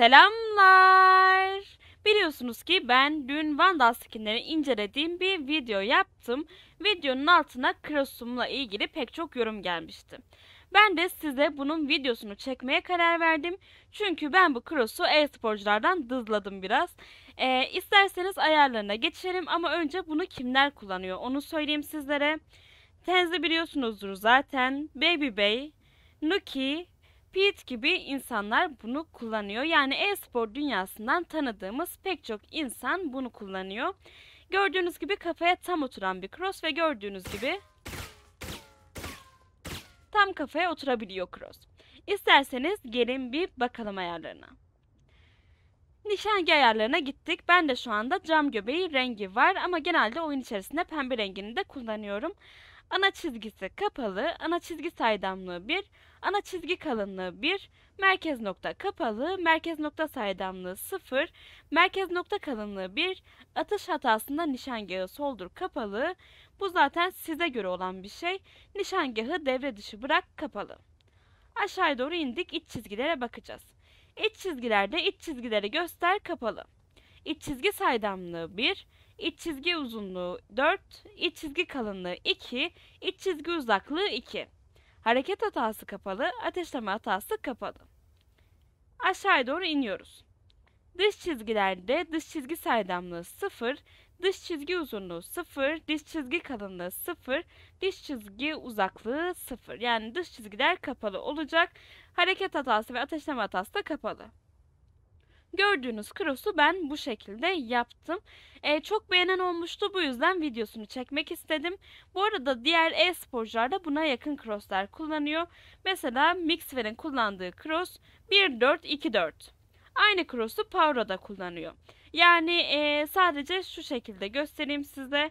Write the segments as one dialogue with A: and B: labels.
A: Selamlar. Biliyorsunuz ki ben dün Vandal skinleri incelediğim bir video yaptım. Videonun altına Krasum'la ilgili pek çok yorum gelmişti. Ben de size bunun videosunu çekmeye karar verdim. Çünkü ben bu Kros'u e-sporculardan dızladım biraz. Ee, isterseniz ayarlarına geçelim ama önce bunu kimler kullanıyor onu söyleyeyim sizlere. Tenz'i biliyorsunuzdur zaten. Baby Bey, Nuki, Pit gibi insanlar bunu kullanıyor. Yani e-spor dünyasından tanıdığımız pek çok insan bunu kullanıyor. Gördüğünüz gibi kafaya tam oturan bir cross ve gördüğünüz gibi tam kafaya oturabiliyor cross. İsterseniz gelin bir bakalım ayarlarına. Nişangi ayarlarına gittik. Ben de şu anda cam göbeği rengi var ama genelde oyun içerisinde pembe rengini de kullanıyorum ana çizgisi kapalı, ana çizgi saydamlığı 1, ana çizgi kalınlığı 1, merkez nokta kapalı, merkez nokta saydamlığı 0, merkez nokta kalınlığı 1, atış hatasında nişangahı soldur kapalı. Bu zaten size göre olan bir şey. Nişangahı devre dışı bırak kapalı. Aşağıya doğru indik iç çizgilere bakacağız. İç çizgilerde iç çizgileri göster kapalı. İç çizgi saydamlığı 1, iç çizgi uzunluğu 4, iç çizgi kalınlığı 2, iç çizgi uzaklığı 2. Hareket hatası kapalı, ateşleme hatası kapalı. Aşağıya doğru iniyoruz. Dış çizgilerde dış çizgi saydamlığı 0, dış çizgi uzunluğu 0, dış çizgi kalınlığı 0, dış çizgi uzaklığı 0. Yani dış çizgiler kapalı olacak. Hareket hatası ve ateşleme hatası da kapalı. Gördüğünüz cross'u ben bu şekilde yaptım. E, çok beğenen olmuştu bu yüzden videosunu çekmek istedim. Bu arada diğer e-sporcular da buna yakın cross'lar kullanıyor. Mesela Mixfer'in kullandığı cross 1-4-2-4. Aynı cross'u Pauro'da kullanıyor. Yani e, sadece şu şekilde göstereyim size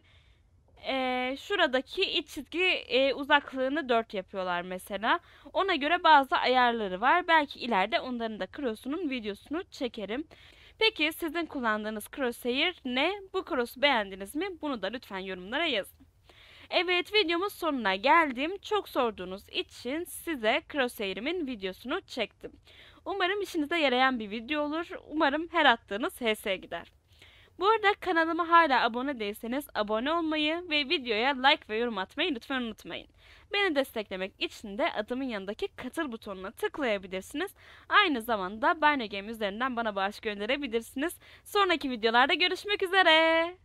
A: e, şuradaki iç çizgi e, uzaklığını 4 yapıyorlar mesela. Ona göre bazı ayarları var. Belki ileride onların da Cross'unun videosunu çekerim. Peki sizin kullandığınız crosshair ne? Bu cross'u beğendiniz mi? Bunu da lütfen yorumlara yazın. Evet videomuz sonuna geldim. Çok sorduğunuz için size crosshair'imin videosunu çektim. Umarım işinize yarayan bir video olur. Umarım her attığınız HS'ye gider. Bu arada kanalıma hala abone değilseniz abone olmayı ve videoya like ve yorum atmayı lütfen unutmayın. Beni desteklemek için de adımın yanındaki katıl butonuna tıklayabilirsiniz. Aynı zamanda Berno Game üzerinden bana bağış gönderebilirsiniz. Sonraki videolarda görüşmek üzere.